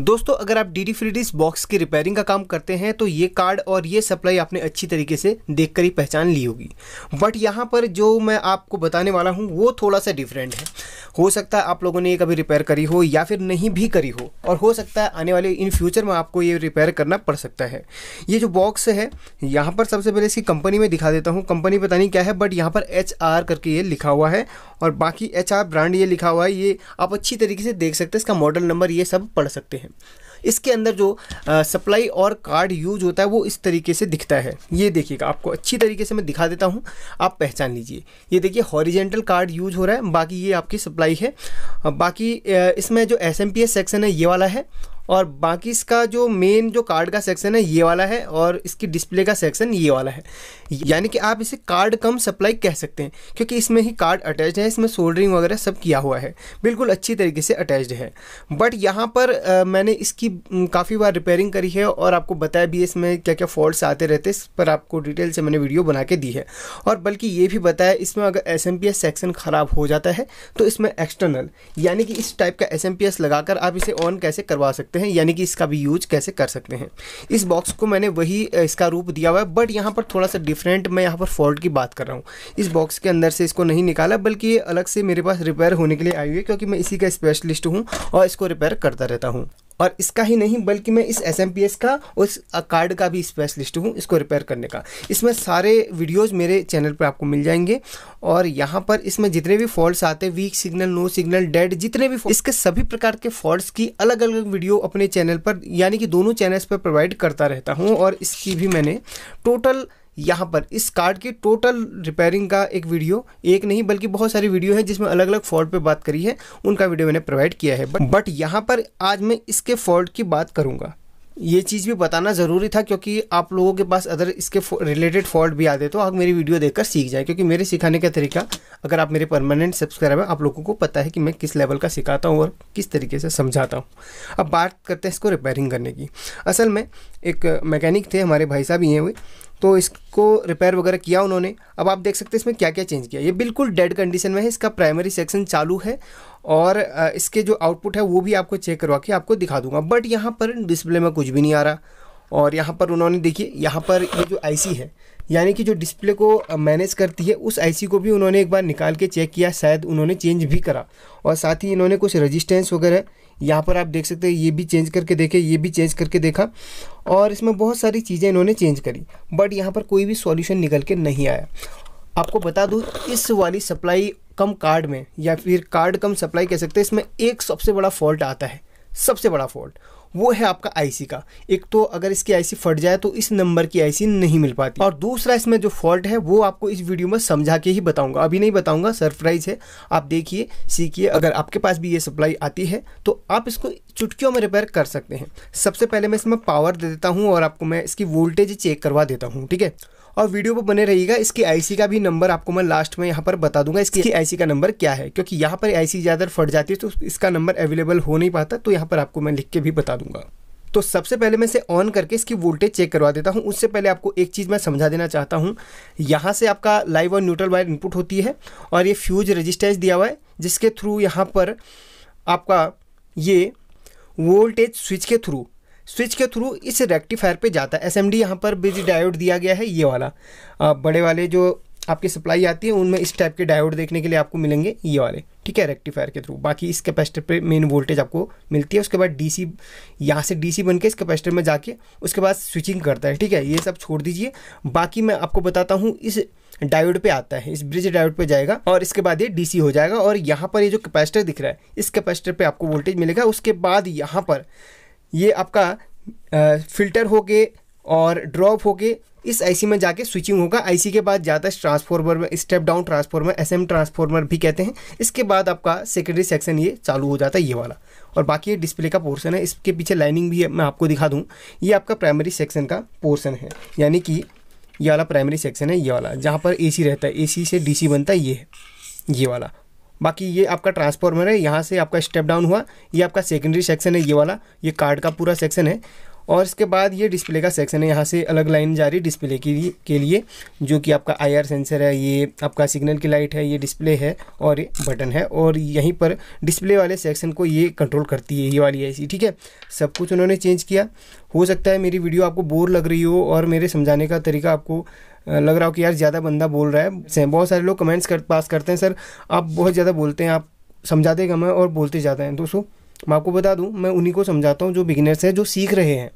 दोस्तों अगर आप डी डी फ्रीडीज बॉक्स की रिपेयरिंग का काम करते हैं तो ये कार्ड और ये सप्लाई आपने अच्छी तरीके से देखकर ही पहचान ली होगी बट यहाँ पर जो मैं आपको बताने वाला हूँ वो थोड़ा सा डिफरेंट है हो सकता है आप लोगों ने ये कभी रिपेयर करी हो या फिर नहीं भी करी हो और हो सकता है आने वाले इन फ्यूचर में आपको ये रिपेयर करना पड़ सकता है ये जो बॉक्स है यहाँ पर सबसे पहले इसकी कंपनी में दिखा देता हूँ कंपनी पता नहीं क्या है बट यहाँ पर एच आर करके ये लिखा हुआ है और बाकी एच आर ब्रांड ये लिखा हुआ है ये आप अच्छी तरीके से देख सकते हैं इसका मॉडल नंबर ये सब पढ़ सकते हैं हैं इसके अंदर जो सप्लाई और कार्ड यूज होता है वो इस तरीके से दिखता है ये देखिएगा आपको अच्छी तरीके से मैं दिखा देता हूँ आप पहचान लीजिए ये देखिए हॉरिजेंटल कार्ड यूज हो रहा है बाकी ये आपकी सप्लाई है बाकी इसमें जो एस सेक्शन है ये वाला है और बाकी इसका जो मेन जो कार्ड का सेक्शन है ये वाला है और इसकी डिस्प्ले का सेक्शन ये वाला है यानी कि आप इसे कार्ड कम सप्लाई कह सकते हैं क्योंकि इसमें ही कार्ड अटैच है इसमें सोल्डरिंग वगैरह सब किया हुआ है बिल्कुल अच्छी तरीके से अटैच्ड है बट यहाँ पर आ, मैंने इसकी काफ़ी बार रिपेयरिंग करी है और आपको बताया भी इसमें क्या क्या फॉल्ट्स आते रहते इस पर आपको डिटेल से मैंने वीडियो बना के दी है और बल्कि ये भी बताया इसमें अगर एस सेक्शन ख़राब हो जाता है तो इसमें एक्सटर्नल यानी कि इस टाइप का एस लगाकर आप इसे ऑन कैसे करवा सकते सकते हैं यानी कि इसका भी यूज कैसे कर सकते हैं इस बॉक्स को मैंने वही इसका रूप दिया हुआ है बट यहाँ पर थोड़ा सा डिफरेंट मैं यहाँ पर फॉल्ट की बात कर रहा हूँ इस बॉक्स के अंदर से इसको नहीं निकाला बल्कि ये अलग से मेरे पास रिपेयर होने के लिए आई हुई है क्योंकि मैं इसी का स्पेशलिस्ट हूँ और इसको रिपेयर करता रहता हूँ और इसका ही नहीं बल्कि मैं इस एस का और इस कार्ड का भी स्पेशलिस्ट हूँ इसको रिपेयर करने का इसमें सारे वीडियोज़ मेरे चैनल पर आपको मिल जाएंगे और यहाँ पर इसमें जितने भी फॉल्ट्स आते हैं weak signal no signal dead जितने भी इसके सभी प्रकार के फॉल्ट्स की अलग अलग वीडियो अपने चैनल पर यानी कि दोनों चैनल्स पर प्रोवाइड करता रहता हूँ और इसकी भी मैंने टोटल यहाँ पर इस कार्ड की टोटल रिपेयरिंग का एक वीडियो एक नहीं बल्कि बहुत सारी वीडियो है जिसमें अलग अलग फॉल्ट पे बात करी है उनका वीडियो मैंने प्रोवाइड किया है बट बट यहाँ पर आज मैं इसके फॉल्ट की बात करूँगा ये चीज़ भी बताना ज़रूरी था क्योंकि आप लोगों के पास अदर इसके रिलेटेड फॉल्ट भी आते तो आप मेरी वीडियो देखकर सीख जाएं क्योंकि मेरे सिखाने का तरीका अगर आप मेरे परमानेंट सब्सक्राइबर आप लोगों को पता है कि मैं किस लेवल का सिखाता हूँ और किस तरीके से समझाता हूँ अब बात करते हैं इसको रिपेयरिंग करने की असल में एक मैकेनिक थे हमारे भाई साहब ये हुए तो इसको रिपेयर वगैरह किया उन्होंने अब आप देख सकते हैं इसमें क्या क्या चेंज किया ये बिल्कुल डेड कंडीशन में है इसका प्राइमरी सेक्शन चालू है और इसके जो आउटपुट है वो भी आपको चेक करवा के आपको दिखा दूंगा बट यहाँ पर डिस्प्ले में कुछ भी नहीं आ रहा और यहाँ पर उन्होंने देखिए यहाँ पर ये जो आईसी है यानी कि जो डिस्प्ले को मैनेज करती है उस आईसी को भी उन्होंने एक बार निकाल के चेक किया शायद उन्होंने चेंज भी करा और साथ ही इन्होंने कुछ रजिस्टेंस वगैरह यहाँ पर आप देख सकते हैं ये भी चेंज करके देखे ये भी चेंज करके देखा और इसमें बहुत सारी चीज़ें इन्होंने चेंज करी बट यहाँ पर कोई भी सॉल्यूशन निकल के नहीं आया आपको बता दूँ इस वाली सप्लाई कम कार्ड में या फिर कार्ड कम सप्लाई कह सकते हैं इसमें एक सबसे बड़ा फॉल्ट आता है सबसे बड़ा फॉल्ट वो है आपका आईसी का एक तो अगर इसकी आईसी फट जाए तो इस नंबर की आईसी नहीं मिल पाती और दूसरा इसमें जो फॉल्ट है वो आपको इस वीडियो में समझा के ही बताऊंगा अभी नहीं बताऊंगा सरप्राइज है आप देखिए सीखिए अगर आपके पास भी ये सप्लाई आती है तो आप इसको चुटकियों में रिपेयर कर सकते हैं सबसे पहले मैं इसमें पावर दे देता हूँ और आपको मैं इसकी वोल्टेज चेक करवा देता हूँ ठीक है और वीडियो पर बने रहिएगा इसकी आईसी का भी नंबर आपको मैं लास्ट में यहाँ पर बता दूंगा इसकी आईसी का नंबर क्या है क्योंकि यहाँ पर आईसी ज़्यादा फट जाती है तो इसका नंबर अवेलेबल हो नहीं पाता तो यहाँ पर आपको मैं लिख के भी बता दूंगा तो सबसे पहले मैं इसे ऑन करके इसकी वोल्टेज चेक करवा देता हूँ उससे पहले आपको एक चीज़ मैं समझा देना चाहता हूँ यहाँ से आपका लाइव और न्यूट्रल वायर इनपुट होती है और ये फ्यूज रजिस्टेंस दिया हुआ है जिसके थ्रू यहाँ पर आपका ये वोल्टेज स्विच के थ्रू स्विच के थ्रू इस रेक्टिफायर पे जाता है एस एम डी यहाँ पर बिजी डायोड दिया गया है ये वाला आ, बड़े वाले जो आपकी सप्लाई आती है उनमें इस टाइप के डायोड देखने के लिए आपको मिलेंगे ये वाले ठीक है रेक्टिफायर के थ्रू बाकी इस कैपेसिटर पे मेन वोल्टेज आपको मिलती है उसके बाद डीसी यहाँ से डीसी बनके इस कैपेसिटर में जाके उसके बाद स्विचिंग करता है ठीक है ये सब छोड़ दीजिए बाकी मैं आपको बताता हूँ इस डायोड पे आता है इस ब्रिज डायोड पे जाएगा और इसके बाद ये डीसी हो जाएगा और यहाँ पर ये जो कैपेसिटर दिख रहा है इस कैपेसिटर पर आपको वोल्टेज मिलेगा उसके बाद यहाँ पर ये आपका फिल्टर होके और ड्रॉप होके इस आईसी में जाके स्विचिंग होगा आईसी के बाद जाता है ट्रांसफॉर्मर में step down transformer M transformer भी कहते हैं इसके बाद आपका सेकेंडरी सेक्शन ये चालू हो जाता है ये वाला और बाकी ये डिस्प्ले का पोर्शन है इसके पीछे लाइनिंग भी मैं आपको दिखा दूँ ये आपका प्राइमरी सेक्शन का पोर्सन है यानी कि ये वाला प्राइमरी सेक्शन है ये वाला जहाँ पर ए रहता है ए से डी बनता है ये है ये वाला बाकी ये आपका ट्रांसफॉर्मर है यहाँ से आपका स्टेप डाउन हुआ ये आपका सेकेंडरी सेक्शन है ये वाला ये कार्ड का पूरा सेक्शन है और इसके बाद ये डिस्प्ले का सेक्शन है यहाँ से अलग लाइन जा रही है डिस्प्ले की के लिए जो कि आपका आईआर सेंसर है ये आपका सिग्नल की लाइट है ये डिस्प्ले है और ये बटन है और यहीं पर डिस्प्ले वाले सेक्शन को ये कंट्रोल करती है ये वाली ऐसी ठीक है सब कुछ उन्होंने चेंज किया हो सकता है मेरी वीडियो आपको बोर लग रही हो और मेरे समझाने का तरीका आपको लग रहा हो कि यार ज़्यादा बंदा बोल रहा है बहुत सारे लोग कमेंट्स कर पास करते हैं सर आप बहुत ज़्यादा बोलते हैं आप समझाते कम है और बोलते जाते हैं दोस्तों मैं आपको बता दूँ मैं उन्हीं को समझाता हूँ जो बिगिनर्स हैं जो सीख रहे हैं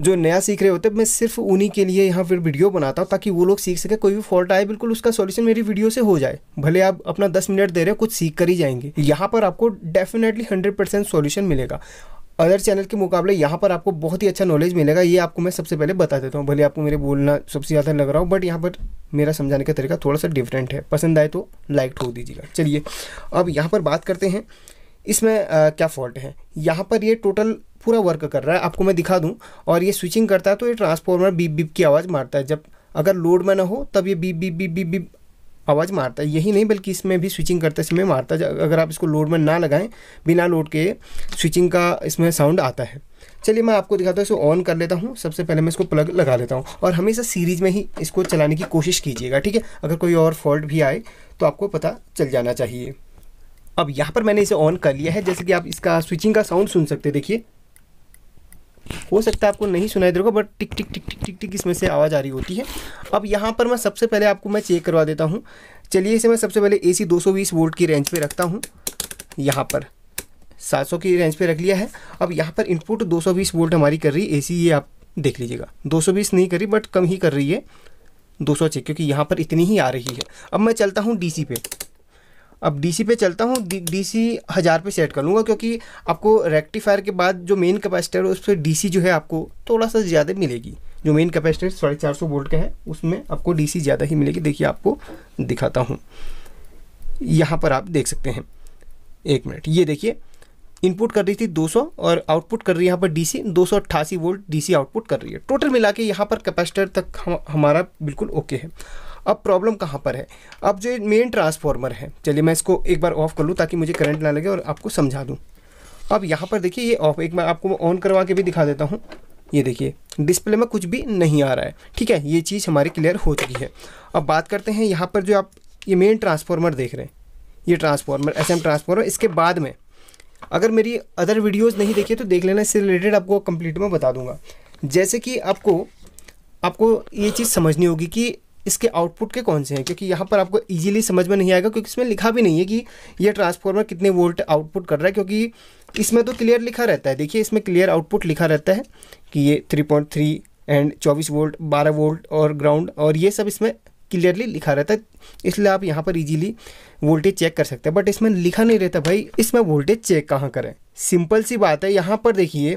जो नया सीख रहे होते हैं मैं सिर्फ उन्हीं के लिए यहाँ फिर वीडियो बनाता हूँ ताकि वो लोग सीख सके कोई भी फॉल्ट आए बिल्कुल उसका सॉल्यूशन मेरी वीडियो से हो जाए भले आप अपना दस मिनट दे रहे हो कुछ सीख कर ही जाएंगे यहाँ पर आपको डेफिनेटली हंड्रेड परसेंट सोल्यूशन मिलेगा अदर चैनल के मुकाबले यहाँ पर आपको बहुत ही अच्छा नॉलेज मिलेगा ये आपको मैं सबसे पहले बता देता हूँ भले आपको मेरे बोलना सबसे ज़्यादा लग रहा हो बट यहाँ पर मेरा समझाने का तरीका थोड़ा सा डिफरेंट है पसंद आए तो लाइक ठोक दीजिएगा चलिए अब यहाँ पर बात करते हैं इसमें आ, क्या फॉल्ट है यहाँ पर ये टोटल पूरा वर्क कर रहा है आपको मैं दिखा दूँ और ये स्विचिंग करता है तो ये ट्रांसफॉर्मर बीप बीप की आवाज़ मारता है जब अगर लोड में ना हो तब ये beep beep beep beep beep आवाज़ मारता है यही नहीं बल्कि इसमें भी स्विचिंग करते समय मारता है अगर आप इसको लोड में ना लगाएं बिना लोड के स्विचिंग का इसमें साउंड आता है चलिए मैं आपको दिखाता हूँ इसको ऑन कर लेता हूँ सबसे पहले मैं इसको प्लग लगा लेता हूँ और हमेशा सीरीज़ में ही इसको चलाने की कोशिश कीजिएगा ठीक है अगर कोई और फॉल्ट भी आए तो आपको पता चल जाना चाहिए अब यहाँ पर मैंने इसे ऑन कर लिया है जैसे कि आप इसका स्विचिंग का साउंड सुन सकते देखिए हो सकता है आपको नहीं सुनाई दे रहा बट टिक टिक टिक टिक टिक टिक इसमें से आवाज़ आ रही होती है अब यहाँ पर मैं सबसे पहले आपको मैं चेक करवा देता हूँ चलिए इसे मैं सबसे पहले ए सी वोल्ट की रेंज पर रखता हूँ यहाँ पर 700 की रेंज पे रख लिया है अब यहाँ पर इनपुट 220 वोल्ट हमारी कर रही है एसी ये आप देख लीजिएगा 220 नहीं कर रही बट कम ही कर रही है 200 चेक क्योंकि यहाँ पर इतनी ही आ रही है अब मैं चलता हूँ डीसी पे अब डीसी पे चलता हूँ डीसी हज़ार पे सेट कर लूँगा क्योंकि आपको रेक्टिफायर के बाद जो मेन कैपेसिटर है उस पर डी जो है आपको थोड़ा सा ज़्यादा मिलेगी जो मेन कैपेसिटर साढ़े चार सौ वोल्ट का है उसमें आपको डीसी ज़्यादा ही मिलेगी देखिए आपको दिखाता हूँ यहाँ पर आप देख सकते हैं एक मिनट ये देखिए इनपुट कर रही थी 200 और आउटपुट कर रही है यहाँ पर डीसी दो वोल्ट डीसी आउटपुट कर रही है टोटल मिला के यहाँ पर कैपेसिटर तक हम हमारा बिल्कुल ओके है अब प्रॉब्लम कहाँ पर है अब जो मेन ट्रांसफार्मर है चलिए मैं इसको एक बार ऑफ कर लूँ ताकि मुझे करंट ना लगे और आपको समझा दूँ अब यहाँ पर देखिए ये ऑफ एक मैं आपको ऑन करवा के भी दिखा देता हूँ ये देखिए डिस्प्ले में कुछ भी नहीं आ रहा है ठीक है ये चीज़ हमारी क्लियर हो चुकी है अब बात करते हैं यहाँ पर जो आप ये मेन ट्रांसफार्मर देख रहे हैं ये ट्रांसफार्मर एस एम ट्रांसफार्मर इसके बाद में अगर मेरी अदर वीडियोस नहीं देखी तो देख लेना इससे रिलेटेड आपको कंप्लीट में बता दूंगा जैसे कि आपको आपको ये चीज़ समझनी होगी कि इसके आउटपुट के कौन से हैं क्योंकि यहाँ पर आपको ईजिली समझ में नहीं आएगा क्योंकि इसमें लिखा भी नहीं है कि यह ट्रांसफॉर्मर कितने वोल्ट आउटपुट कर रहा है क्योंकि इसमें तो क्लियर लिखा रहता है देखिए इसमें क्लियर आउटपुट लिखा रहता है कि ये थ्री पॉइंट थ्री एंड चौबीस वोल्ट बारह वोल्ट और ग्राउंड और ये सब इसमें क्लियरली लिखा रहता है इसलिए आप यहाँ पर ईजिली वोल्टेज चेक कर सकते हैं बट इसमें लिखा नहीं रहता भाई इसमें वोल्टेज चेक कहाँ करें सिंपल सी बात है यहाँ पर देखिए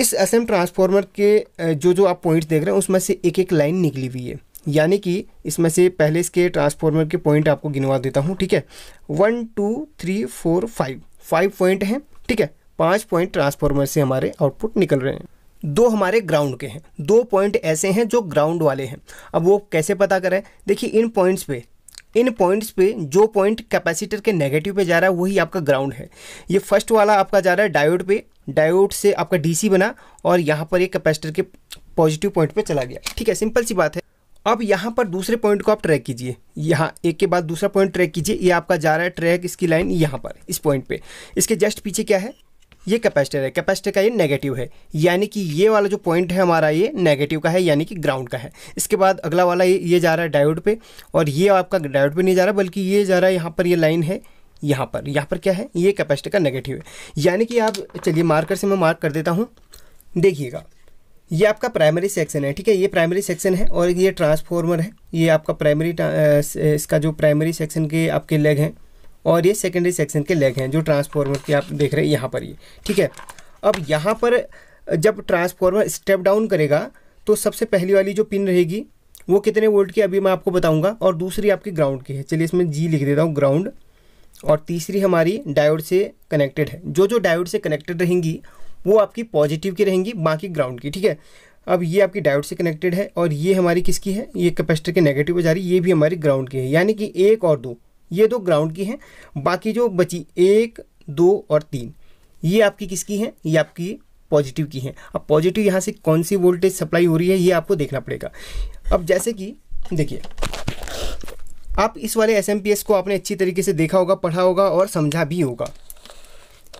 इस एस एम ट्रांसफार्मर के जो जो आप पॉइंट्स देख रहे हैं उसमें से एक एक लाइन निकली हुई है यानी कि इसमें से पहले इसके ट्रांसफार्मर के पॉइंट आपको गिनवा देता हूँ ठीक है one two three four five five point हैं ठीक है पाँच पॉइंट ट्रांसफार्मर से हमारे आउटपुट निकल रहे हैं दो हमारे ग्राउंड के हैं दो पॉइंट ऐसे हैं जो ग्राउंड वाले हैं अब वो कैसे पता करें देखिए इन पॉइंट्स पे इन पॉइंट्स पे जो पॉइंट कैपेसिटर के नेगेटिव पे जा रहा है वही आपका ग्राउंड है ये फर्स्ट वाला आपका जा रहा है डायोड पे डायोड से आपका डीसी बना और यहाँ पर ये कैपेसिटर के पॉजिटिव पॉइंट पे चला गया ठीक है सिंपल सी बात है अब यहाँ पर दूसरे पॉइंट को आप ट्रैक कीजिए यहाँ एक के बाद दूसरा पॉइंट ट्रैक कीजिए ये आपका जा रहा है ट्रैक इसकी लाइन यहाँ पर इस पॉइंट पे इसके जस्ट पीछे क्या है ये कैपेसिटर है कैपेसिटर का ये नेगेटिव है यानी कि ये वाला जो पॉइंट है हमारा ये नेगेटिव का है यानी कि ग्राउंड का है इसके बाद अगला वाला ये, ये जा रहा है डायोड पे और ये आपका डायोड पे नहीं जा रहा बल्कि ये जा रहा है यहाँ पर ये लाइन है यहाँ पर यहाँ पर क्या है ये कैपेसिटर का नेगेटिव है यानी कि आप चलिए मार्कर से मैं मार्क कर देता हूँ देखिएगा ये आपका प्राइमरी सेक्शन है ठीक है ये प्राइमरी सेक्शन है और ये ट्रांसफॉर्मर है ये आपका प्राइमरी इसका जो प्राइमरी सेक्शन के आपके लेग हैं और ये सेकेंडरी सेक्शन के लेग हैं जो ट्रांसफॉर्मर की आप देख रहे हैं यहाँ पर ये ठीक है अब यहाँ पर जब ट्रांसफॉर्मर स्टेप डाउन करेगा तो सबसे पहली वाली जो पिन रहेगी वो कितने वोल्ट की अभी मैं आपको बताऊंगा और दूसरी आपकी ग्राउंड की है चलिए इसमें जी लिख देता हूँ ग्राउंड और तीसरी हमारी डायोड से कनेक्टेड है जो जो डायोड से कनेक्टेड रहेंगी वो आपकी पॉजिटिव की रहेंगी बाकी ग्राउंड की ठीक है अब ये आपकी डायोड से कनेक्टेड है और ये हमारी किसकी है ये कैपेसिटर के नेगेटिव पे जा रही है ये भी हमारी ग्राउंड की है यानी कि एक और दो ये दो ग्राउंड की हैं बाकी जो बची एक दो और तीन ये आपकी किसकी हैं ये आपकी पॉजिटिव की हैं अब पॉजिटिव यहाँ से कौन सी वोल्टेज सप्लाई हो रही है ये आपको देखना पड़ेगा अब जैसे कि देखिए आप इस वाले एस को आपने अच्छी तरीके से देखा होगा पढ़ा होगा और समझा भी होगा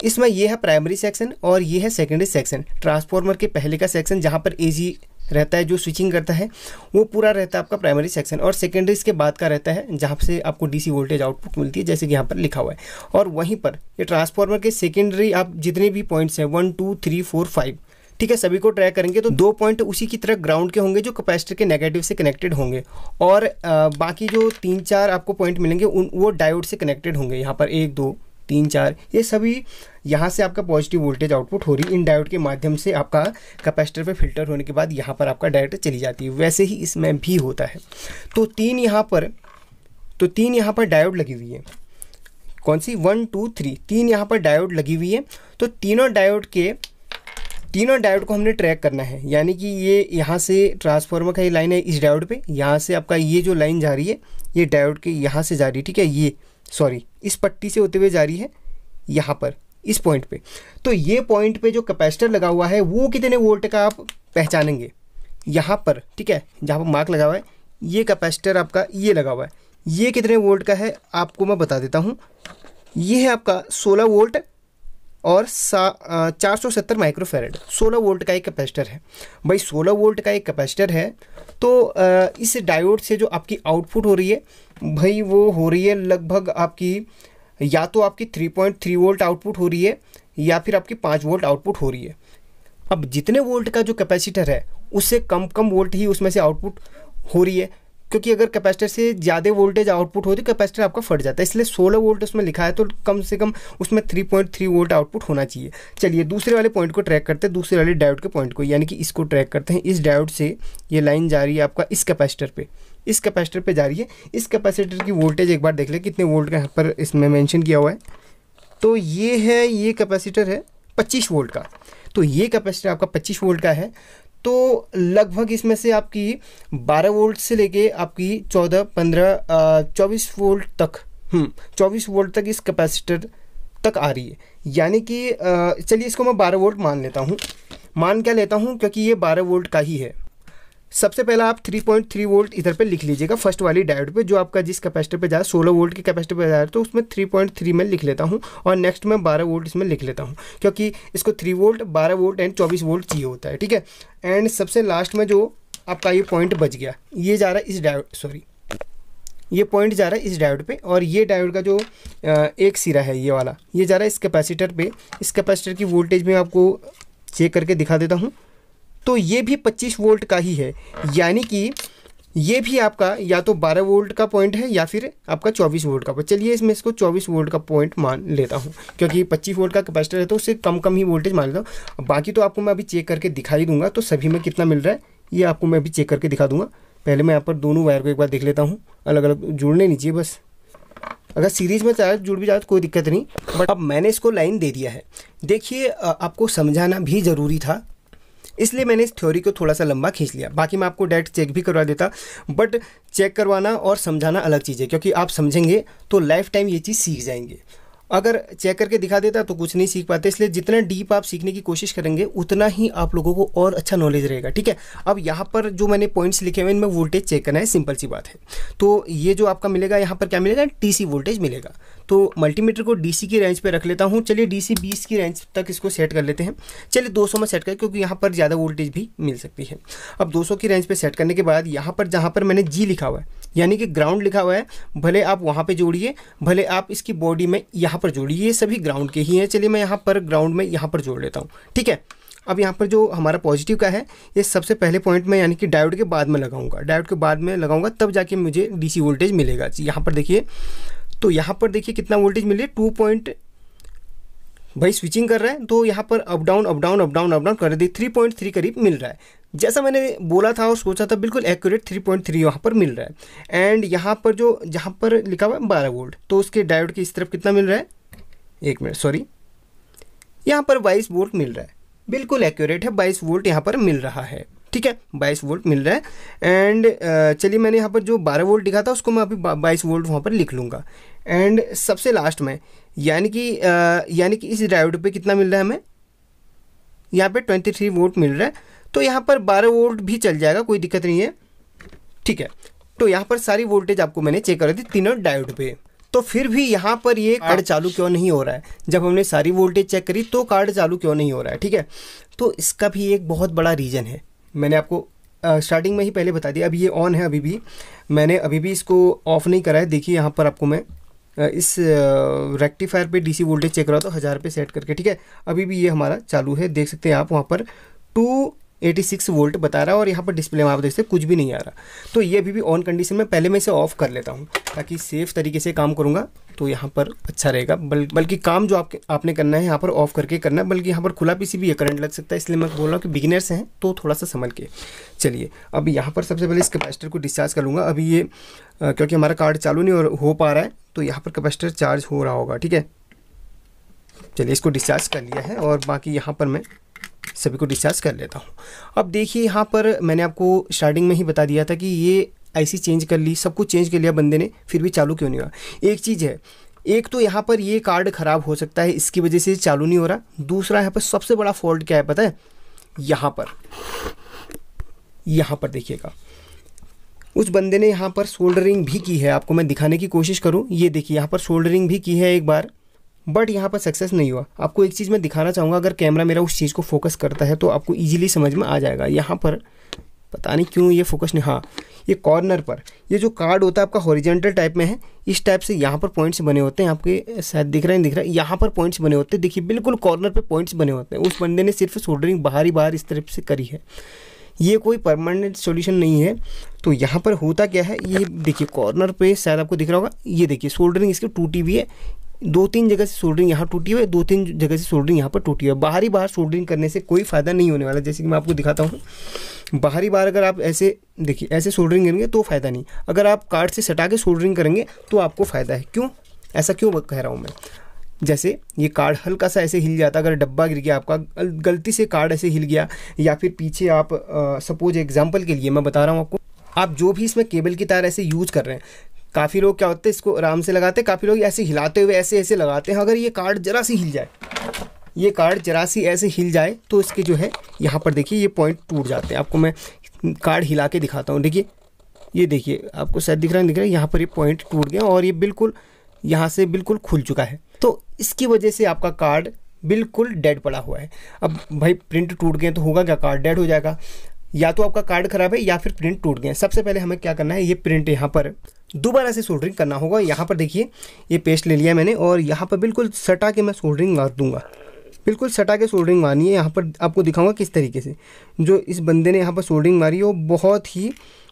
इसमें यह है प्राइमरी सेक्शन और ये है सेकेंडरी सेक्शन ट्रांसफॉर्मर के पहले का सेक्शन जहाँ पर एजी रहता है जो स्विचिंग करता है वो पूरा रहता है आपका प्राइमरी सेक्शन और सेकेंडरी इसके बाद का रहता है जहाँ से आपको डीसी वोल्टेज आउटपुट मिलती है जैसे कि यहाँ पर लिखा हुआ है और वहीं पर ये ट्रांसफार्मर के सेकेंडरी आप जितने भी पॉइंट्स हैं one two three four five ठीक है सभी को ट्राई करेंगे तो दो पॉइंट उसी की तरह ग्राउंड के होंगे जो कैपेसिटर के नेगेटिव से कनेक्टेड होंगे और बाकी जो तीन चार आपको पॉइंट मिलेंगे उन वो डायोड से कनेक्टेड होंगे यहाँ पर एक दो तीन चार ये सभी यहाँ से आपका पॉजिटिव वोल्टेज आउटपुट हो रही इन डायोड के माध्यम से आपका कैपेसिटर पर फिल्टर होने के बाद यहाँ पर आपका डायरेक्ट चली जाती है वैसे ही इसमें भी होता है तो तीन यहाँ पर तो तीन यहाँ पर डायोड लगी हुई है कौन सी वन टू थ्री तीन यहाँ पर डायोड लगी हुई है तो तीनों डायोड के तीनों डायोड को हमने ट्रैक करना है यानी कि ये यहाँ से ट्रांसफार्मर का ये लाइन है इस डायोड पे यहाँ से आपका ये जो लाइन जा रही है ये डायोड के यहाँ से जा रही है ठीक है ये सॉरी इस पट्टी से होते हुए जा रही है यहाँ पर इस पॉइंट पे तो ये पॉइंट पे जो कैपेसिटर लगा हुआ है वो कितने वोल्ट का आप पहचानेंगे यहाँ पर ठीक है जहाँ पर मार्क लगा हुआ है ये कैपेसिटर आपका ये लगा हुआ है ये कितने वोल्ट का है आपको मैं बता देता हूँ ये है आपका 16 वोल्ट और सा चार सौ सत्तर माइक्रोफेरेड सोलह वोल्ट का एक कैपेसिटर है भाई सोलह वोल्ट का एक कैपेसिटर है तो इस डायोड से जो आपकी आउटपुट हो रही है भाई वो हो रही है लगभग आपकी या तो आपकी 3.3 वोल्ट आउटपुट हो रही है या फिर आपकी 5 वोल्ट आउटपुट हो रही है अब जितने वोल्ट का जो कैपेसिटर है उससे कम कम वोल्ट ही उसमें से आउटपुट हो रही है क्योंकि अगर कैपेसिटर से ज़्यादा वोल्टेज आउटपुट हो तो कैपेसिटर आपका फट जाता है इसलिए सोलह वोल्ट उसमें लिखा है तो कम से कम उसमें three point three volt output होना चाहिए चलिए दूसरे वाले पॉइंट को ट्रैक करते हैं दूसरे वाले डायोड के पॉइंट को यानी कि इसको ट्रैक करते हैं इस डायोड से ये लाइन जा रही है आपका इस कैपेसिटर पर इस कैपेसिटर पर जा रही है इस कैपेसिटर की वोल्टेज एक बार देख लें कितने वोल्ट का यहाँ पर इसमें मैंशन किया हुआ है तो ये है ये कैपेसिटर है पच्चीस वोल्ट का तो ये कैपेसिटर आपका पच्चीस वोल्ट का है तो लगभग इसमें से आपकी 12 वोल्ट से लेके आपकी 14, 15, 24 वोल्ट तक हम्म, चौबीस वोल्ट तक इस कैपेसिटर तक आ रही है यानी कि चलिए इसको मैं 12 वोल्ट मान लेता हूँ मान क्या लेता हूँ क्योंकि ये 12 वोल्ट का ही है सबसे पहला आप 3.3 वोल्ट इधर पे लिख लीजिएगा फर्स्ट वाली डायोड पे जो आपका जिस कैपेसिटर पे जाए सोलह वोल्ट की कैपेसिटर पे जाए तो उसमें 3.3 में लिख लेता हूँ और नेक्स्ट में 12 वोल्ट इसमें लिख लेता हूँ क्योंकि इसको 3 वोल्ट 12 वोल्ट एंड 24 वोल्ट चाहिए होता है ठीक है एंड सबसे लास्ट में जो आपका ये पॉइंट बच गया ये जा रहा है इस डायोड सॉरी ये पॉइंट जा रहा है इस डायोड पे और ये डायोड का जो एक सिरा है ये वाला ये जा रहा है इस कैपेसिटर पे इस कैपेसिटर की वोल्टेज में आपको चेक करके दिखा देता हूँ तो ये भी 25 वोल्ट का ही है यानी कि ये भी आपका या तो 12 वोल्ट का पॉइंट है या फिर आपका 24 वोल्ट का चलिए इसमें इसको 24 वोल्ट का पॉइंट मान लेता हूँ क्योंकि 25 वोल्ट का कैपेसिटर है तो उससे कम कम ही वोल्टेज मान लेता हूँ बाकी तो आपको मैं अभी चेक करके दिखाई दूंगा तो सभी में कितना मिल रहा है ये आपको मैं अभी चेक करके दिखा दूंगा पहले मैं यहाँ पर दोनों वायर को एक बार देख लेता हूँ अलग अलग जुड़ने लीजिए बस अगर सीरीज में चार्ज जुड़ भी जाए तो कोई दिक्कत नहीं बट अब मैंने इसको लाइन दे दिया है देखिए आपको समझाना भी ज़रूरी था इसलिए मैंने इस थ्योरी को थोड़ा सा लंबा खींच लिया बाकी मैं आपको डायरेक्ट चेक भी करवा देता बट चेक करवाना और समझाना अलग चीज़ है क्योंकि आप समझेंगे तो लाइफ टाइम ये चीज़ सीख जाएंगे अगर चेक करके दिखा देता तो कुछ नहीं सीख पाते इसलिए जितना डीप आप सीखने की कोशिश करेंगे उतना ही आप लोगों को और अच्छा नॉलेज रहेगा ठीक है अब यहाँ पर जो मैंने पॉइंट्स लिखे हुए इनमें वोल्टेज चेक करना है सिंपल सी बात है तो ये जो आपका मिलेगा यहाँ पर क्या मिलेगा टी वोल्टेज मिलेगा तो मल्टीमीटर को डीसी की रेंज पे रख लेता हूँ चलिए डीसी 20 की रेंज तक इसको सेट कर लेते हैं चलिए 200 में सेट कर क्योंकि यहाँ पर ज़्यादा वोल्टेज भी मिल सकती है अब 200 की रेंज पे सेट करने के बाद यहाँ पर जहाँ पर मैंने जी लिखा हुआ है यानी कि ग्राउंड लिखा हुआ है भले आप वहाँ पर जोड़िए भले आप इसकी बॉडी में यहाँ पर जोड़िए ये सभी ग्राउंड के ही हैं चलिए मैं यहाँ पर ग्राउंड में यहाँ पर जोड़ लेता हूँ ठीक है अब यहाँ पर जो हमारा पॉजिटिव का है ये सबसे पहले पॉइंट में यानी कि डायोड के बाद में लगाऊंगा डायोड के बाद में लगाऊंगा तब जाके मुझे डीसी वोल्टेज मिलेगा यहाँ पर देखिए तो यहाँ पर देखिए कितना वोल्टेज मिल रही है टू पॉइंट भाई स्विचिंग कर रहा है तो यहाँ पर up down up down up down up down कर दी थ्री पॉइंट थ्री करीब मिल रहा है जैसा मैंने बोला था और सोचा था बिल्कुल एक्यूरेट थ्री पॉइंट थ्री यहाँ पर मिल रहा है एंड यहाँ पर जो जहाँ पर लिखा हुआ है बारह वोल्ट तो उसके डायोड की इस तरफ कितना मिल रहा है एक मिनट सॉरी यहाँ पर बाईस वोल्ट मिल रहा है बिल्कुल एक्यूरेट है बाईस वोल्ट यहाँ पर मिल रहा है ठीक है बाईस वोल्ट मिल रहा है एंड चलिए मैंने यहाँ पर जो बारह वोल्ट लिखा था उसको मैं अभी बाईस वोल्ट वहाँ पर लिख लूँगा एंड सबसे लास्ट में यानी कि यानी कि इस डेरिवेटिव पे कितना मिल रहा है हमें यहाँ पे ट्वेंटी थ्री वोल्ट मिल रहा है तो यहाँ पर बारह वोल्ट भी चल जाएगा कोई दिक्कत नहीं है ठीक है तो यहाँ पर सारी वोल्टेज आपको मैंने चेक करा दी तीनों डायोड पे तो फिर भी यहाँ पर ये कार्ड हाँ। चालू क्यों नहीं हो रहा है जब हमने सारी वोल्टेज चेक करी तो कार्ड चालू क्यों नहीं हो रहा है ठीक है तो इसका भी एक बहुत बड़ा रीज़न है मैंने आपको स्टार्टिंग में ही पहले बता दिया अब ये ऑन है अभी भी मैंने अभी भी इसको ऑफ नहीं करा है देखिए यहाँ पर आपको मैं इस रेक्टिफायर पे डीसी वोल्टेज चेक करा तो हज़ार पे सेट करके ठीक है अभी भी ये हमारा चालू है देख सकते हैं आप वहाँ पर टू 86 वोल्ट बता रहा है और यहाँ पर डिस्प्ले में आप देख सकते कुछ भी नहीं आ रहा तो ये अभी भी ऑन कंडीशन में पहले मैं इसे ऑफ कर लेता हूँ ताकि सेफ तरीके से काम करूँगा तो यहाँ पर अच्छा रहेगा बल बल्कि काम जो आपके आपने करना है यहाँ पर ऑफ करके करना है बल्कि यहाँ पर खुला पीसी भी ये करंट लग सकता है इसलिए मैं बोल रहा हूँ कि बिगिनर्स हैं तो थोड़ा सा संभल के चलिए अब यहाँ पर सबसे पहले इस कैपेसिटर को डिस्चार्ज कर लूँगा अभी ये आ, क्योंकि हमारा कार्ड चालू नहीं हो पा रहा है तो यहाँ पर कैपेसिटर चार्ज हो रहा होगा ठीक है चलिए इसको डिस्चार्ज कर लिया है और बाकी यहाँ पर मैं सभी को डिस्चार्ज कर लेता हूँ अब देखिए यहाँ पर मैंने आपको स्टार्टिंग में ही बता दिया था कि ये ऐसी चेंज कर ली सब कुछ चेंज कर लिया बंदे ने फिर भी चालू क्यों नहीं हुआ एक चीज़ है एक तो यहाँ पर ये कार्ड ख़राब हो सकता है इसकी वजह से चालू नहीं हो रहा दूसरा यहाँ पर सबसे बड़ा फॉल्ट क्या है पता है यहाँ पर यहाँ पर देखिएगा उस बंदे ने यहाँ पर सोल्डरिंग भी की है आपको मैं दिखाने की कोशिश करूँ ये देखिए यहाँ पर सोल्डरिंग भी की है एक बार बट यहाँ पर सक्सेस नहीं हुआ आपको एक चीज़ मैं दिखाना चाहूँगा अगर कैमरा मेरा उस चीज़ को फोकस करता है तो आपको ईजिली समझ में आ जाएगा यहाँ पर पता नहीं क्यों ये फोकस नहीं हाँ ये कॉर्नर पर ये जो कार्ड होता है आपका हॉरिजेंटल टाइप में है इस टाइप से यहाँ पर पॉइंट्स बने होते हैं आपके शायद दिख रहा है दिख रहा है यहाँ पर पॉइंट्स बने होते हैं देखिए बिल्कुल कॉर्नर पे पॉइंट्स बने होते हैं उस बंदे ने सिर्फ सोल्डरिंग बाहर ही बाहर इस तरफ से करी है ये कोई परमानेंट सोल्यूशन नहीं है तो यहाँ पर होता क्या है ये देखिए कॉर्नर पे शायद आपको दिख रहा होगा ये देखिए सोल्डरिंग इसकी टूटी हुई है दो तीन जगह से सोल्डरिंग यहाँ टूटी हुई है दो तीन जगह से सोल्डरिंग यहाँ पर टूटी हुई है बाहरी बाहर सोल्डरिंग करने से कोई फ़ायदा नहीं होने वाला जैसे कि मैं आपको दिखाता हूँ बाहरी बार अगर आप ऐसे देखिए ऐसे सोल्डरिंग करेंगे तो फ़ायदा नहीं अगर आप कार्ड से सटा के सोल्डरिंग करेंगे तो आपको फ़ायदा है क्यों ऐसा क्यों कह रहा हूँ मैं जैसे ये कार्ड हल्का सा ऐसे हिल जाता अगर डब्बा गिर गया आपका गलती से कार्ड ऐसे हिल गया या फिर पीछे आप सपोज एग्जाम्पल के लिए मैं बता रहा हूँ आपको आप जो भी इसमें केबल की तार ऐसे यूज कर रहे हैं काफ़ी लोग क्या होते हैं इसको आराम से लगाते हैं काफ़ी लोग ऐसे हिलाते हुए ऐसे ऐसे लगाते हैं अगर ये कार्ड जरा सी हिल जाए ये कार्ड जरा सी ऐसे हिल जाए तो इसके जो है यहाँ पर देखिए ये पॉइंट टूट जाते हैं आपको मैं कार्ड हिला के दिखाता हूँ देखिए ये देखिए आपको शायद दिख रहा है दिख रहा है यहाँ पर ये पॉइंट टूट गया और ये बिल्कुल यहाँ से बिल्कुल खुल चुका है तो इसकी वजह से आपका कार्ड बिल्कुल डेड पड़ा हुआ है अब भाई प्रिंट टूट गए तो होगा क्या कार्ड डेड हो जाएगा या तो आपका कार्ड खराब है या फिर प्रिंट टूट गए सबसे पहले हमें क्या करना है ये प्रिंट यहाँ पर दोबारा से सोल्डरिंग करना होगा यहाँ पर देखिए ये पेस्ट ले लिया मैंने और यहाँ पर बिल्कुल सटा के मैं सोल्डरिंग मार दूँगा बिल्कुल सटा के सोल्डरिंग मारनी है यहाँ पर आपको दिखाऊंगा किस तरीके से जो इस बंदे ने यहाँ पर सोल्डरिंग मारी है वो बहुत ही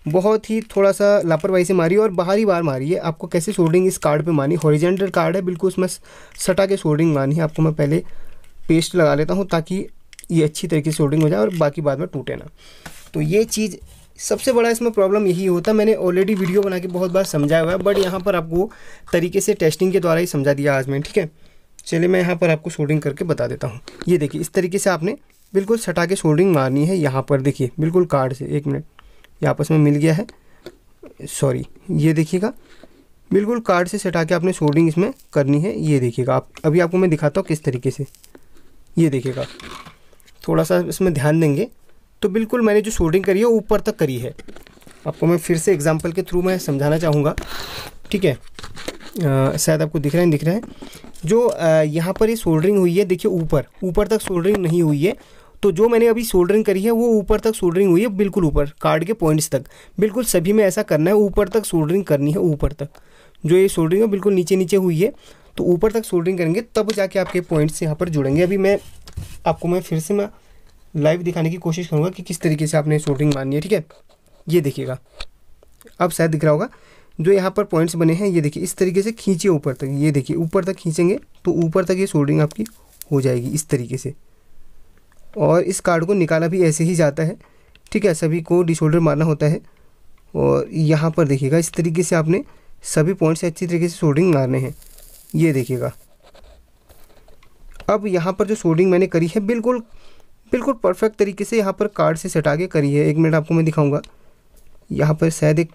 बहुत ही थोड़ा सा लापरवाही से मारी और बाहरी बार मारी है आपको कैसे सोल्डरिंग इस कार्ड पर मानी हॉरिजेंटल कार्ड है बिल्कुल उसमें सटा के सोल्डरिंग मारनी है आपको मैं पहले पेस्ट लगा लेता हूँ ताकि ये अच्छी तरीके से सोल्डरिंग हो जाए और बाकी बाद में टूटे ना तो ये चीज़ सबसे बड़ा इसमें प्रॉब्लम यही होता मैंने ऑलरेडी वीडियो बना के बहुत बार समझाया हुआ है बट यहाँ पर आपको तरीके से टेस्टिंग के द्वारा ही समझा दिया आज मैं ठीक है चलिए मैं यहाँ पर आपको सोल्डिंग करके बता देता हूँ ये देखिए इस तरीके से आपने बिल्कुल सटा के सोल्डिंग मारनी है यहाँ पर देखिए बिल्कुल कार्ड से एक मिनट ये आपस में मिल गया है सॉरी ये देखिएगा बिल्कुल कार्ड से सटा के आपने सोल्डिंग इसमें करनी है ये देखिएगा आप अभी आपको मैं दिखाता हूँ किस तरीके से ये देखिएगा थोड़ा सा इसमें ध्यान देंगे तो बिल्कुल मैंने जो सोल्डिंग करी है ऊपर तक करी है आपको मैं फिर से एग्जाम्पल के थ्रू मैं समझाना चाहूँगा ठीक है शायद आपको दिख रहा है दिख रहा है जो यहाँ पर ये सोल्डरिंग हुई है देखिए ऊपर ऊपर तक सोल्डरिंग नहीं हुई है तो जो मैंने अभी सोल्डरिंग करी है वो ऊपर तक सोल्डरिंग हुई है बिल्कुल ऊपर कार्ड के पॉइंट्स तक बिल्कुल सभी में ऐसा करना है ऊपर तक सोल्डरिंग करनी है ऊपर तक जो ये सोल्डरिंग है बिल्कुल नीचे नीचे हुई है तो ऊपर तक सोल्डरिंग करेंगे तब जाके आपके पॉइंट्स यहाँ पर जुड़ेंगे अभी मैं आपको मैं फिर से मैं लाइव दिखाने की कोशिश करूँगा कि किस तरीके से आपने शॉर्टिंग मारनी है ठीक है ये देखिएगा अब शायद दिख रहा होगा जो यहाँ पर पॉइंट्स बने हैं ये देखिए इस तरीके से खींचे ऊपर तक ये देखिए ऊपर तक खींचेंगे तो ऊपर तक ये शोल्डरिंग आपकी हो जाएगी इस तरीके से और इस कार्ड को निकाला भी ऐसे ही जाता है ठीक है सभी को डिसोल्डर मारना होता है और यहाँ पर देखिएगा इस तरीके से आपने सभी पॉइंट्स अच्छी तरीके से शोल्डरिंग मारने हैं ये देखिएगा अब यहाँ पर जो शोल्डरिंग मैंने करी है बिल्कुल बिल्कुल परफेक्ट तरीके से यहाँ पर कार्ड से सटा के करी है एक मिनट आपको मैं दिखाऊंगा यहाँ पर शायद एक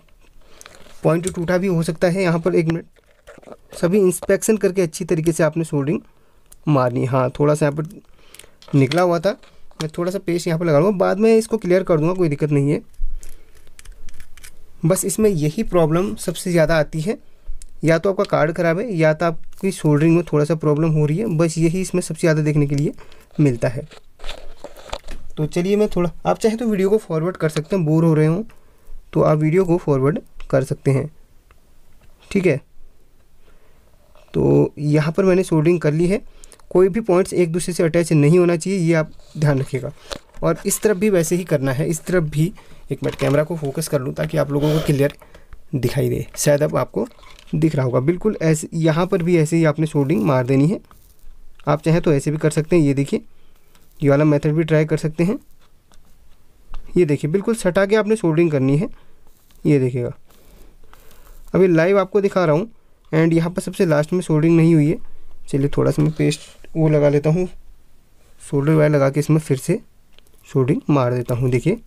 पॉइंट टूटा भी हो सकता है यहाँ पर एक मिनट सभी इंस्पेक्शन करके अच्छी तरीके से आपने सोल्डिंग मारनी हाँ थोड़ा सा यहाँ पर निकला हुआ था मैं थोड़ा सा पेस्ट यहाँ पर लगा लूँगा बाद में इसको क्लियर कर दूँगा कोई दिक्कत नहीं है बस इसमें यही प्रॉब्लम सबसे ज़्यादा आती है या तो आपका कार्ड ख़राब है या तो आपकी सोल्डरिंग में थोड़ा सा प्रॉब्लम हो रही है बस यही इसमें सबसे ज़्यादा देखने के लिए मिलता है तो चलिए मैं थोड़ा आप चाहें तो वीडियो को फॉरवर्ड कर सकते हैं बोर हो रहे हूँ तो आप वीडियो को फॉरवर्ड कर सकते हैं ठीक है तो यहाँ पर मैंने सोल्डिंग कर ली है कोई भी पॉइंट्स एक दूसरे से अटैच नहीं होना चाहिए ये आप ध्यान रखिएगा और इस तरफ भी वैसे ही करना है इस तरफ भी एक मिनट कैमरा को फोकस कर लूँ ताकि आप लोगों को क्लियर दिखाई दे शायद अब आपको दिख रहा होगा बिल्कुल ऐसे यहाँ पर भी ऐसे ही आपने सोल्डिंग मार देनी है आप चाहें तो ऐसे भी कर सकते हैं ये देखिए ये वाला मेथड भी ट्राई कर सकते हैं ये देखिए बिल्कुल सटा के आपने सोल्डरिंग करनी है ये देखिएगा अभी लाइव आपको दिखा रहा हूँ एंड यहाँ पर सबसे लास्ट में सोल्डरिंग नहीं हुई है चलिए थोड़ा सा मैं पेस्ट वो लगा लेता हूँ सोल्डर वायर लगा के इसमें फिर से सोल्डरिंग मार देता हूँ देखिए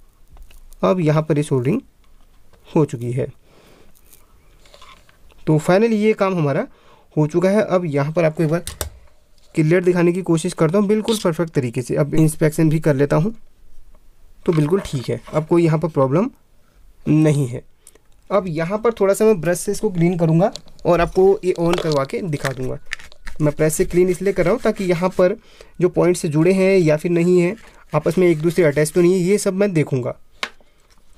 अब यहाँ पर ये सोल्डरिंग हो चुकी है तो फाइनली ये काम हमारा हो चुका है अब यहाँ पर आपको एक बार क्लियर दिखाने की कोशिश करता हूँ बिल्कुल परफेक्ट तरीके से अब इंस्पेक्शन भी कर लेता हूँ तो बिल्कुल ठीक है अब कोई यहाँ पर प्रॉब्लम नहीं है अब यहाँ पर थोड़ा सा मैं ब्रश से इसको क्लीन करूँगा और आपको ये ऑन करवा के दिखा दूँगा मैं प्रेस से क्लीन इसलिए कर रहा हूँ ताकि यहाँ पर जो पॉइंट्स से जुड़े हैं या फिर नहीं हैं आपस में एक दूसरे अटैच तो नहीं है ये सब मैं देखूँगा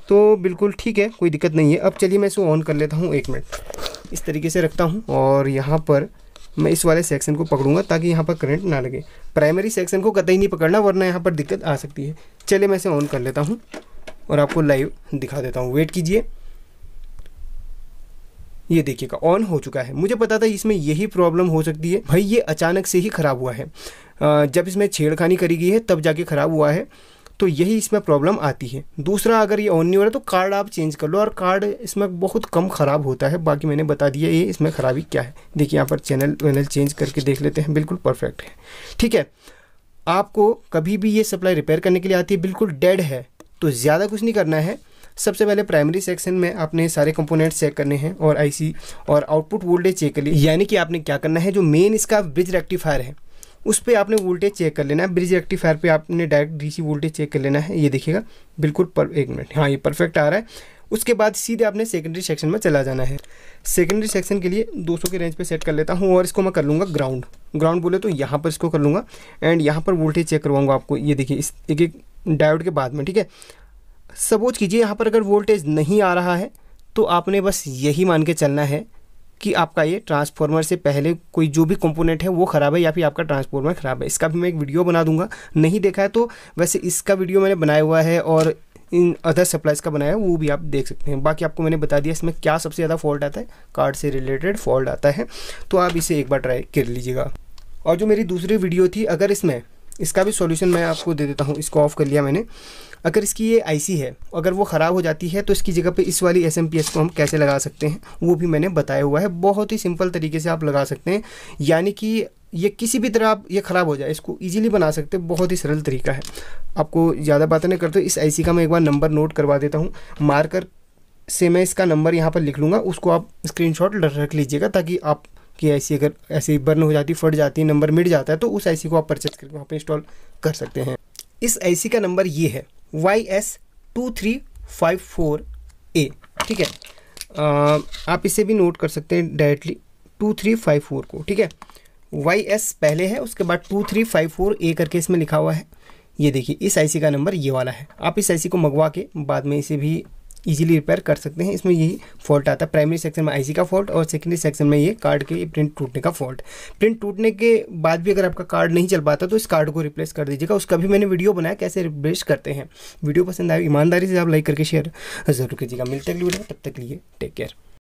तो बिल्कुल ठीक है कोई दिक्कत नहीं है अब चलिए मैं इसको ऑन कर लेता हूँ एक मिनट इस तरीके से रखता हूँ और यहाँ पर मैं इस वाले सेक्शन को पकड़ूंगा ताकि यहाँ पर करंट ना लगे प्राइमरी सेक्शन को कतई नहीं पकड़ना वरना यहाँ पर दिक्कत आ सकती है चलिए मैं इसे ऑन कर लेता हूँ और आपको लाइव दिखा देता हूँ वेट कीजिए ये देखिएगा ऑन हो चुका है मुझे पता था इसमें यही प्रॉब्लम हो सकती है भाई ये अचानक से ही ख़राब हुआ है जब इसमें छेड़खानी करी गई है तब जाके ख़राब हुआ है तो यही इसमें प्रॉब्लम आती है दूसरा अगर ये ऑन नहीं हो रहा तो कार्ड आप चेंज कर लो और कार्ड इसमें बहुत कम ख़राब होता है बाकी मैंने बता दिया ये इसमें ख़राबी क्या है देखिए यहाँ पर चैनल वैनल चेंज करके देख लेते हैं बिल्कुल परफेक्ट है ठीक है आपको कभी भी ये सप्लाई रिपेयर करने के लिए आती है बिल्कुल डेड है तो ज़्यादा कुछ नहीं करना है सबसे पहले प्राइमरी सेक्शन में आपने सारे कंपोनेंट्स चेक करने हैं और आईसी और आउटपुट वोल्टेज चेक कर लिए यानी कि आपने क्या करना है जो मेन इसका ब्रिज रेक्टिफायर है उस पर आपने वोल्टेज चेक कर लेना है ब्रिज रेक्टिफायर पर आपने डायरेक्ट डीसी वोल्टेज चेक कर लेना है ये देखिएगा बिल्कुल पर एक मिनट हाँ ये परफेक्ट आ रहा है उसके बाद सीधे आपने सेकेंडरी सेक्शन में चला जाना है सेकेंडरी सेक्शन के लिए 200 के रेंज पे सेट कर लेता हूँ और इसको मैं कर लूँगा ग्राउंड ग्राउंड बोले तो यहाँ पर इसको कर लूँगा एंड यहाँ पर वोल्टेज चेक करवाऊँगा आपको ये देखिए इस एक एक डायोड के बाद में ठीक है सपोज कीजिए यहाँ पर अगर वोल्टेज नहीं आ रहा है तो आपने बस यही मान के चलना है कि आपका ये ट्रांसफॉर्मर से पहले कोई जो भी कंपोनेंट है वो ख़राब है या फिर आपका ट्रांसफॉर्मर ख़राब है इसका भी मैं एक वीडियो बना दूंगा नहीं देखा है तो वैसे इसका वीडियो मैंने बनाया हुआ है और इन अदर सप्लाइज का बनाया है वो भी आप देख सकते हैं बाकी आपको मैंने बता दिया इसमें क्या सबसे ज़्यादा फॉल्ट आता है कार्ड से रिलेटेड फॉल्ट आता है तो आप इसे एक बार ट्राई कर लीजिएगा और जो मेरी दूसरी वीडियो थी अगर इसमें इसका भी सॉल्यूशन मैं आपको दे देता हूँ इसको ऑफ कर लिया मैंने अगर इसकी ये आईसी है अगर वो ख़राब हो जाती है तो इसकी जगह पे इस वाली एस को हम कैसे लगा सकते हैं वो भी मैंने बताया हुआ है बहुत ही सिंपल तरीके से आप लगा सकते हैं यानी कि ये किसी भी तरह आप ये ख़राब हो जाए इसको इजीली बना सकते हैं बहुत ही सरल तरीका है आपको ज़्यादा बातें नहीं करते इस आई का मैं एक बार नंबर नोट करवा देता हूँ मार्कर से मैं इसका नंबर यहाँ पर लिख लूँगा उसको आप स्क्रीन रख लीजिएगा ताकि आप कि ऐसी अगर ऐसी बर्न हो जाती फट जाती नंबर मिट जाता है तो उस आई को आप परचेज करके वहाँ पर इंस्टॉल कर सकते हैं इस आई का नंबर ये है Y S two three five four A ठीक है आप इसे भी नोट कर सकते हैं directly two three five four को ठीक है वाई एस पहले है उसके बाद two three five four A करके इसमें लिखा हुआ है ये देखिए इस आईसी का नंबर ये वाला है आप इस आईसी को मंगवा के बाद में इसे भी ईजिली रिपेयर कर सकते हैं इसमें यही फॉल्ट आता है प्राइमरी सेक्शन में आईसी का फॉल्ट और सेकेंडरी सेक्शन में ये कार्ड के प्रिंट टूटने का फॉल्ट प्रिंट टूटने के बाद भी अगर आपका कार्ड नहीं चल पाता तो इस कार्ड को रिप्लेस कर दीजिएगा उसका भी मैंने वीडियो बनाया कैसे रिप्लेस करते हैं वीडियो पसंद आए ईमानदारी से आप लाइक करके शेयर ज़रूर कीजिएगा मिलते अगली वीडियो तब तक लिए टेक केयर